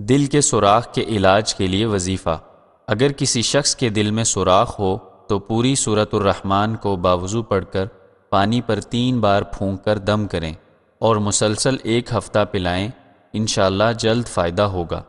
दिल के सुराख के इलाज के लिए वजीफ़ा अगर किसी शख्स के दिल में सुराख हो तो पूरी सूरतरहमान को बावजू पढ़कर पानी पर तीन बार फूंक कर दम करें और मुसलसल एक हफ़्ता पिलाएं इन जल्द फ़ायदा होगा